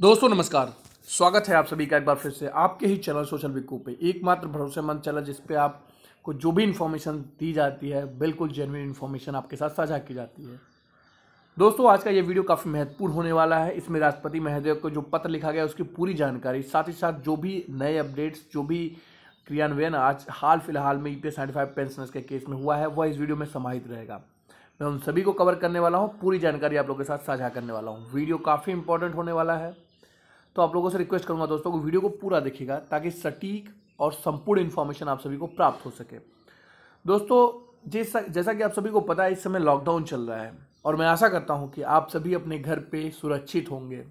दोस्तों नमस्कार स्वागत है आप सभी का एक बार फिर से आपके ही चैनल सोशल विको पे एकमात्र भरोसेमंद चैनल जिस पे आपको जो भी इन्फॉर्मेशन दी जाती है बिल्कुल जेनविन इन्फॉर्मेशन आपके साथ साझा की जाती है दोस्तों आज का ये वीडियो काफ़ी महत्वपूर्ण होने वाला है इसमें राष्ट्रपति महदेव को जो पत्र लिखा गया उसकी पूरी जानकारी साथ ही साथ जो भी नए अपडेट्स जो भी क्रियान्वयन आज हाल फिलहाल में ई पी पेंशनर्स के केस में हुआ है वह इस वीडियो में समाहित रहेगा मैं उन सभी को कवर करने वाला हूँ पूरी जानकारी आप लोगों के साथ साझा करने वाला हूँ वीडियो काफ़ी इंपॉर्टेंट होने वाला है तो आप लोगों से रिक्वेस्ट करूंगा दोस्तों को वीडियो को पूरा देखिएगा ताकि सटीक और संपूर्ण इन्फॉर्मेशन आप सभी को प्राप्त हो सके दोस्तों जैसा जैसा कि आप सभी को पता है इस समय लॉकडाउन चल रहा है और मैं आशा करता हूँ कि आप सभी अपने घर पे सुरक्षित होंगे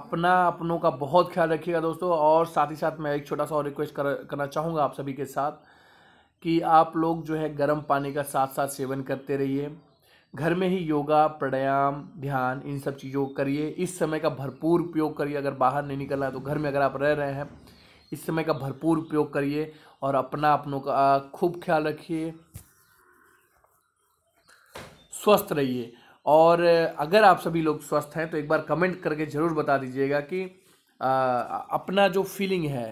अपना अपनों का बहुत ख्याल रखिएगा दोस्तों और साथ ही साथ मैं एक छोटा सा और रिक्वेस्ट कर, करना चाहूँगा आप सभी के साथ कि आप लोग जो है गर्म पानी का साथ साथ सेवन करते रहिए घर में ही योगा प्राणायाम ध्यान इन सब चीज़ों को करिए इस समय का भरपूर उपयोग करिए अगर बाहर नहीं निकलना है तो घर में अगर आप रह रहे हैं इस समय का भरपूर उपयोग करिए और अपना अपनों का खूब ख्याल रखिए स्वस्थ रहिए और अगर आप सभी लोग स्वस्थ हैं तो एक बार कमेंट करके ज़रूर बता दीजिएगा कि आ, अपना जो फीलिंग है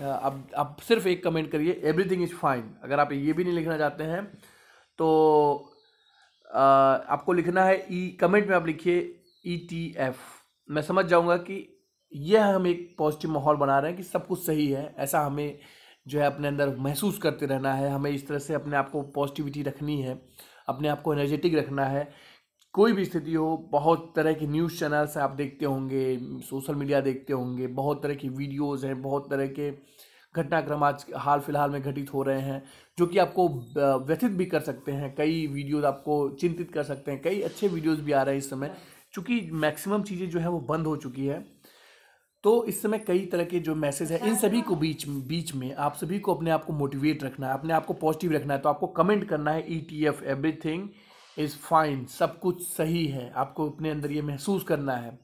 अब आप सिर्फ एक कमेंट करिए एवरीथिंग इज़ फाइन अगर आप ये भी नहीं लिखना चाहते हैं तो आपको लिखना है ई e, कमेंट में आप लिखिए ई टी एफ मैं समझ जाऊँगा कि यह हम एक पॉजिटिव माहौल बना रहे हैं कि सब कुछ सही है ऐसा हमें जो है अपने अंदर महसूस करते रहना है हमें इस तरह से अपने आप को पॉजिटिविटी रखनी है अपने आप को एनर्जेटिक रखना है कोई भी स्थिति हो बहुत तरह के न्यूज़ चैनल्स आप देखते होंगे सोशल मीडिया देखते होंगे बहुत तरह की वीडियोज़ हैं बहुत तरह के घटनाक्रम आज हाल फिलहाल में घटित हो रहे हैं जो कि आपको व्यथित भी कर सकते हैं कई वीडियोज़ आपको चिंतित कर सकते हैं कई अच्छे वीडियोज़ भी आ रहे हैं इस समय चूँकि मैक्सिमम चीज़ें जो है वो बंद हो चुकी है तो इस समय कई तरह के जो मैसेज है इन सभी को बीच बीच में आप सभी को अपने आप को मोटिवेट रखना है अपने आप को पॉजिटिव रखना है तो आपको कमेंट करना है E T F everything is fine सब कुछ सही है आपको अपने अंदर ये महसूस करना है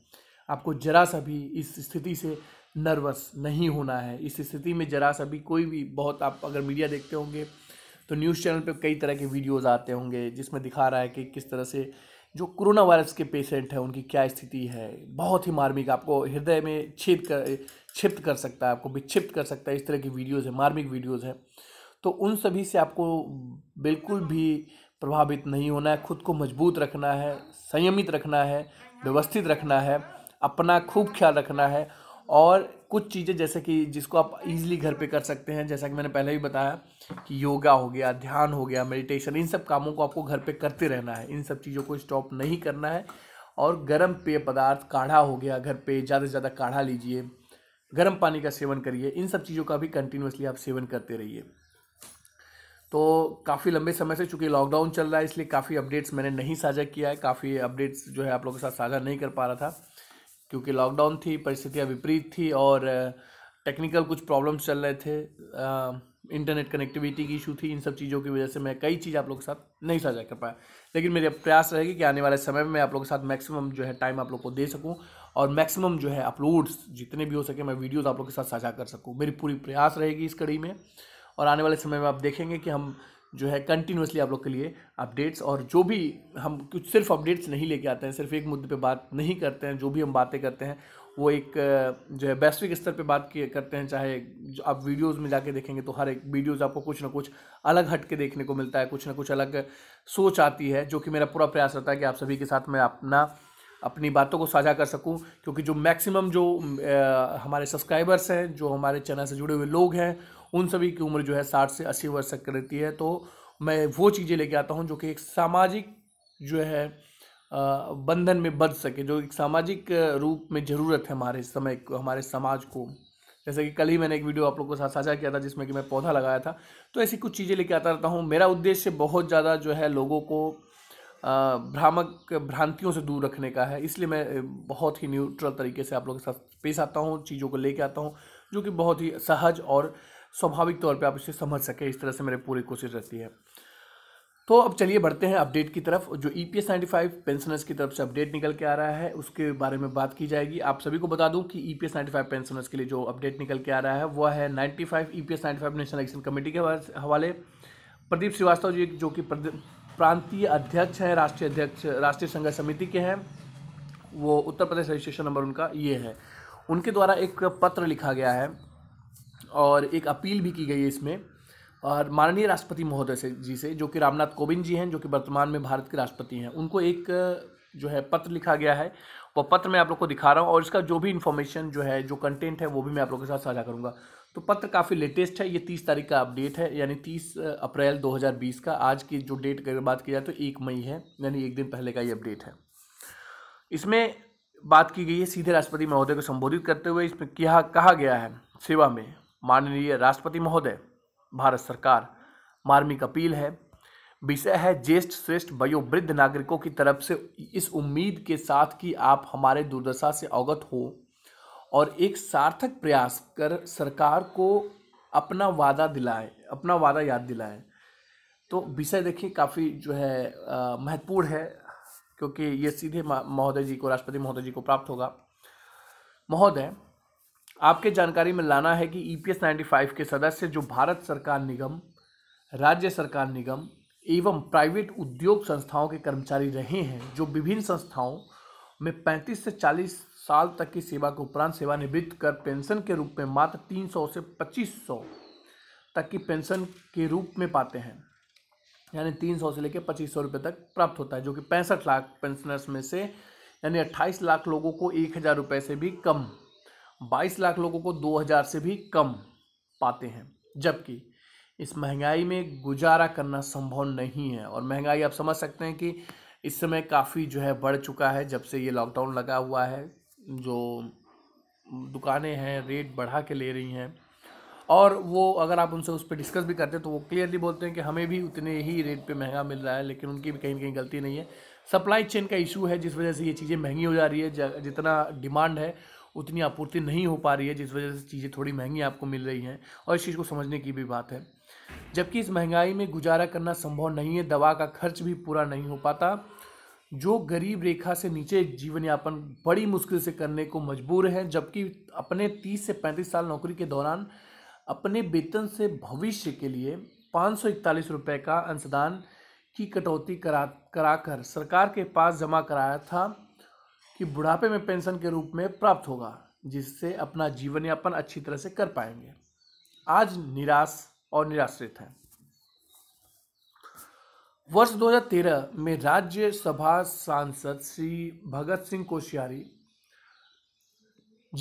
आपको जरा सा भी इस स्थिति से नर्वस नहीं होना है इस स्थिति में जरा सा भी कोई भी बहुत आप अगर मीडिया देखते होंगे तो न्यूज़ चैनल पे कई तरह के वीडियोस आते होंगे जिसमें दिखा रहा है कि किस तरह से जो कोरोना वायरस के पेशेंट हैं उनकी क्या स्थिति है बहुत ही मार्मिक आपको हृदय में छेद कर छिप्त कर सकता है आपको विक्षिप्त कर सकता है इस तरह की वीडियोज़ हैं मार्मिक वीडियोज़ हैं तो उन सभी से आपको बिल्कुल भी प्रभावित नहीं होना है खुद को मजबूत रखना है संयमित रखना है व्यवस्थित रखना है अपना खूब ख्याल रखना है और कुछ चीज़ें जैसे कि जिसको आप इजीली घर पे कर सकते हैं जैसा कि मैंने पहले भी बताया कि योगा हो गया ध्यान हो गया मेडिटेशन इन सब कामों को आपको घर पे करते रहना है इन सब चीज़ों को स्टॉप नहीं करना है और गर्म पेय पदार्थ काढ़ा हो गया घर पे ज़्यादा से ज़्यादा काढ़ा लीजिए गर्म पानी का सेवन करिए इन सब चीज़ों का भी कंटिन्यूसली आप सेवन करते रहिए तो काफ़ी लंबे समय से चूँकि लॉकडाउन चल रहा है इसलिए काफ़ी अपडेट्स मैंने नहीं साझा किया है काफ़ी अपडेट्स जो है आप लोगों के साथ साझा नहीं कर पा रहा था क्योंकि लॉकडाउन थी परिस्थितियाँ विपरीत थी और टेक्निकल कुछ प्रॉब्लम्स चल रहे थे इंटरनेट कनेक्टिविटी की इशू थी इन सब चीज़ों की वजह से मैं कई चीज़ आप लोगों के साथ नहीं साझा कर पाया लेकिन मेरी प्रयास रहेगी कि आने वाले समय में मैं आप लोगों के साथ मैक्सिमम जो है टाइम आप लोग को दे सकूं और मैक्सिमम जो है अपलोड्स जितने भी हो सके मैं वीडियोस आप लोग के साथ साझा कर सकूँ मेरी पूरी प्रयास रहेगी इस कड़ी में और आने वाले समय में आप देखेंगे कि हम जो है कंटिन्यूसली आप लोग के लिए अपडेट्स और जो भी हम कुछ सिर्फ अपडेट्स नहीं लेके आते हैं सिर्फ एक मुद्दे पे बात नहीं करते हैं जो भी हम बातें करते हैं वो एक जो है वैश्विक स्तर पे बात किए करते हैं चाहे जो आप वीडियोस में जाके देखेंगे तो हर एक वीडियोस आपको कुछ ना कुछ अलग हट के देखने को मिलता है कुछ ना कुछ अलग सोच आती है जो कि मेरा पूरा प्रयास रहता है कि आप सभी के साथ मैं अपना अपनी बातों को साझा कर सकूं क्योंकि जो मैक्सिमम जो आ, हमारे सब्सक्राइबर्स हैं जो हमारे चैनल से जुड़े हुए लोग हैं उन सभी की उम्र जो है साठ से अस्सी वर्ष तक रहती है तो मैं वो चीज़ें लेके आता हूँ जो कि एक सामाजिक जो है बंधन में बच सके जो एक सामाजिक रूप में ज़रूरत है हमारे समय को हमारे समाज को जैसे कि कल ही मैंने एक वीडियो आप लोगों के साथ साझा किया था जिसमें कि मैं पौधा लगाया था तो ऐसी कुछ चीज़ें लेके आता रहता हूँ मेरा उद्देश्य बहुत ज़्यादा जो है लोगों को भ्रामक भ्रांतियों से दूर रखने का है इसलिए मैं बहुत ही न्यूट्रल तरीके से आप लोगों के साथ पेश आता हूँ चीज़ों को लेके आता हूँ जो कि बहुत ही सहज और स्वाभाविक तौर पर आप इसे समझ सके इस तरह से मेरी पूरी कोशिश रहती है तो अब चलिए बढ़ते हैं अपडेट की तरफ जो E P S ninety five pensioners की तरफ से अपडेट निकल के आ रहा है उसके बारे में बात की जाएगी आप सभी को बता दूं कि E P S ninety five pensioners के लिए जो अपडेट निकल के आ रहा है वह है ninety five E P S ninety five national action committee के हवाले प्रदीप श्रीवास्तव जी जो कि प्रांतीय अध्यक्ष हैं राष्ट्रीय अध्यक्ष राष्ट्रीय संघर्ष समिति के हैं वो उत्तर प्रदेश रजिस्ट्रेशन नंबर उनका ये है उनके द्वारा एक पत्र लिखा गया है और एक अपील भी की गई है इसमें और माननीय राष्ट्रपति महोदय से जी से जो कि रामनाथ कोविंद जी हैं जो कि वर्तमान में भारत के राष्ट्रपति हैं उनको एक जो है पत्र लिखा गया है वह पत्र मैं आप लोग को दिखा रहा हूँ और इसका जो भी इन्फॉर्मेशन जो है जो कंटेंट है वो भी मैं आप लोगों के साथ साझा करूँगा तो पत्र काफ़ी लेटेस्ट है ये तीस तारीख का अपडेट है यानी तीस अप्रैल दो का आज की जो डेट की बात की जाए तो एक मई है यानी एक दिन पहले का ये अपडेट है इसमें बात की गई है सीधे राष्ट्रपति महोदय को संबोधित करते हुए इसमें क्या कहा गया है सेवा में माननीय राष्ट्रपति महोदय भारत सरकार मार्मिक अपील है विषय है ज्येष्ठ श्रेष्ठ वयोवृद्ध नागरिकों की तरफ से इस उम्मीद के साथ कि आप हमारे दुर्दशा से अवगत हो और एक सार्थक प्रयास कर सरकार को अपना वादा दिलाए अपना वादा याद दिलाए तो विषय देखिए काफ़ी जो है महत्वपूर्ण है क्योंकि ये सीधे महोदय जी को राष्ट्रपति महोदय जी को प्राप्त होगा महोदय आपके जानकारी में लाना है कि ईपीएस e 95 के सदस्य जो भारत सरकार निगम राज्य सरकार निगम एवं प्राइवेट उद्योग संस्थाओं के कर्मचारी रहे हैं जो विभिन्न संस्थाओं में 35 से 40 साल तक की सेवा के उपरांत सेवानिवृत्त कर पेंशन के रूप में मात्र 300 से 2500 तक की पेंशन के रूप में पाते हैं यानी 300 से लेकर पच्चीस सौ रुपये तक प्राप्त होता है जो कि पैंसठ लाख पेंशनर्स में से यानी अट्ठाईस लाख लोगों को एक हज़ार रुपये से भी कम 22 लाख लोगों को 2000 से भी कम पाते हैं जबकि इस महंगाई में गुजारा करना संभव नहीं है और महंगाई आप समझ सकते हैं कि इस समय काफ़ी जो है बढ़ चुका है जब से ये लॉकडाउन लगा हुआ है जो दुकानें हैं रेट बढ़ा के ले रही हैं और वो अगर आप उनसे उस पर डिस्कस भी करते हैं तो वो क्लियरली बोलते हैं कि हमें भी उतने ही रेट पे महंगा मिल रहा है लेकिन उनकी भी कहीं ना कहीं गलती नहीं है सप्लाई चेन का इशू है जिस वजह से ये चीज़ें महंगी हो जा रही है जितना डिमांड है उतनी आपूर्ति नहीं हो पा रही है जिस वजह से चीज़ें थोड़ी महंगी आपको मिल रही हैं और इस चीज़ को समझने की भी बात है जबकि इस महंगाई में गुजारा करना संभव नहीं है दवा का खर्च भी पूरा नहीं हो पाता जो गरीब रेखा से नीचे जीवन यापन बड़ी मुश्किल से करने को मजबूर हैं जबकि अपने 30 से 35 साल नौकरी के दौरान अपने वेतन से भविष्य के लिए पाँच सौ का अंशदान की कटौती करा कराकर सरकार के पास जमा कराया था कि बुढ़ापे में पेंशन के रूप में प्राप्त होगा जिससे अपना जीवन यापन अच्छी तरह से कर पाएंगे आज निराश और निराश्रित हैं वर्ष 2013 में राज्यसभा सांसद श्री भगत सिंह कोश्यारी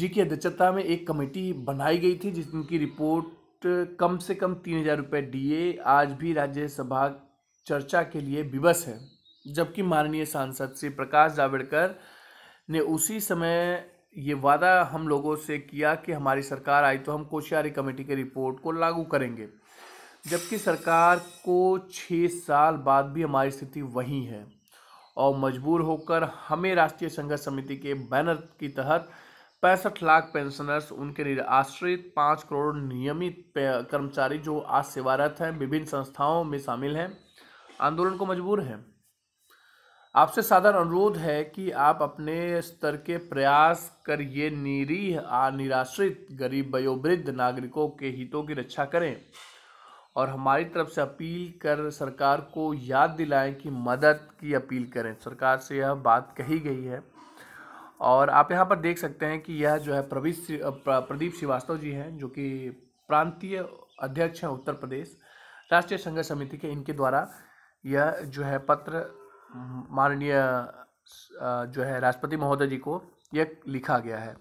जी की अध्यक्षता में एक कमेटी बनाई गई थी जिनकी रिपोर्ट कम से कम तीन हजार रुपये डीए आज भी राज्यसभा चर्चा के लिए विवश है जबकि माननीय सांसद श्री प्रकाश जावड़ेकर ने उसी समय ये वादा हम लोगों से किया कि हमारी सरकार आई तो हम कोशियारी कमेटी के रिपोर्ट को लागू करेंगे जबकि सरकार को छः साल बाद भी हमारी स्थिति वही है और मजबूर होकर हमें राष्ट्रीय संघर्ष समिति के बैनर के तहत पैंसठ लाख पेंशनर्स उनके निराश्रित पाँच करोड़ नियमित कर्मचारी जो आज सेवारत हैं विभिन्न संस्थाओं में शामिल हैं आंदोलन को मजबूर हैं आपसे साधारण अनुरोध है कि आप अपने स्तर के प्रयास कर ये निरीह निराश्रित गरीब वयोवृद्ध नागरिकों के हितों की रक्षा करें और हमारी तरफ से अपील कर सरकार को याद दिलाएं कि मदद की अपील करें सरकार से यह बात कही गई है और आप यहाँ पर देख सकते हैं कि यह जो है प्रवीष प्रदीप श्रीवास्तव जी हैं जो कि प्रांतीय अध्यक्ष हैं उत्तर प्रदेश राष्ट्रीय संघर्ष समिति के इनके द्वारा यह जो है पत्र माननीय जो है राष्ट्रपति महोदय जी को यह लिखा गया है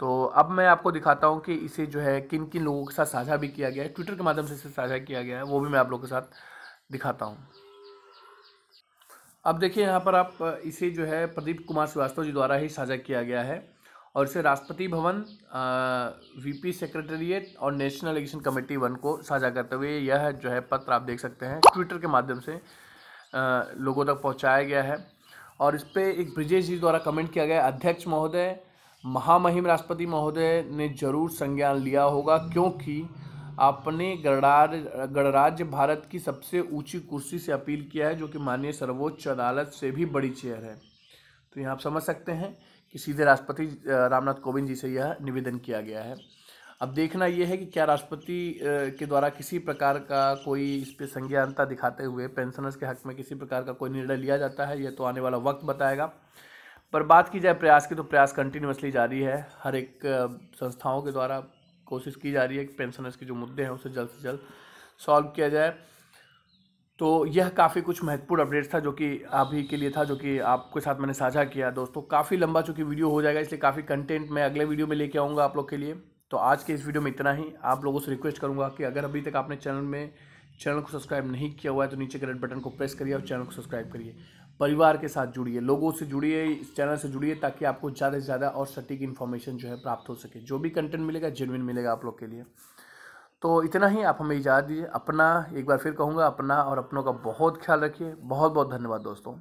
तो अब मैं आपको दिखाता हूँ कि इसे जो है किन किन लोगों के साथ साझा भी किया गया है ट्विटर के माध्यम से इसे साझा किया गया है वो भी मैं आप लोगों के साथ दिखाता हूँ अब देखिए यहाँ पर आप इसे जो है प्रदीप कुमार श्रीवास्तव जी द्वारा ही साझा किया गया है और इसे राष्ट्रपति भवन वीपी सेक्रेटरिएट और नेशनल इलेक्शन कमेटी वन को साझा करते हुए यह जो है पत्र आप देख सकते हैं ट्विटर के माध्यम से लोगों तक पहुँचाया गया है और इस पर एक ब्रिजेश जी द्वारा कमेंट किया गया अध्यक्ष महोदय महामहिम राष्ट्रपति महोदय ने जरूर संज्ञान लिया होगा क्योंकि आपने गणराज गणराज्य भारत की सबसे ऊंची कुर्सी से अपील किया है जो कि माननीय सर्वोच्च अदालत से भी बड़ी चेयर है तो यहाँ आप समझ सकते हैं कि सीधे राष्ट्रपति रामनाथ कोविंद जी से यह निवेदन किया गया है अब देखना यह है कि क्या राष्ट्रपति के द्वारा किसी प्रकार का कोई इस पर संज्ञानता दिखाते हुए पेंशनर्स के हक में किसी प्रकार का कोई निर्णय लिया जाता है यह तो आने वाला वक्त बताएगा पर बात की जाए प्रयास की तो प्रयास कंटिन्यूसली जारी है हर एक संस्थाओं के द्वारा कोशिश की जा रही है कि पेंशनर्स के जो मुद्दे हैं उसे जल्द से जल्द सॉल्व किया जाए तो यह काफ़ी कुछ महत्वपूर्ण अपडेट्स था जो कि अभी के लिए था जो कि आपके साथ मैंने साझा किया दोस्तों काफ़ी लंबा चूँकि वीडियो हो जाएगा इसलिए काफ़ी कंटेंट मैं अगले वीडियो में लेके आऊँगा आप लोग के लिए तो आज के इस वीडियो में इतना ही आप लोगों से रिक्वेस्ट करूँगा कि अगर अभी तक आपने चैनल में चैनल को सब्सक्राइब नहीं किया हुआ है तो नीचे के रेड बटन को प्रेस करिए और चैनल को सब्सक्राइब करिए परिवार के साथ जुड़िए लोगों से जुड़िए इस चैनल से जुड़िए ताकि आपको ज़्यादा से ज़्यादा और सटीक इन्फॉर्मेशन जो है प्राप्त हो सके जो भी कंटेंट मिलेगा जेनविन मिलेगा आप लोग के लिए तो इतना ही आप हमें इजाज़त दीजिए अपना एक बार फिर कहूँगा अपना और अपनों का बहुत ख्याल रखिए बहुत बहुत धन्यवाद दोस्तों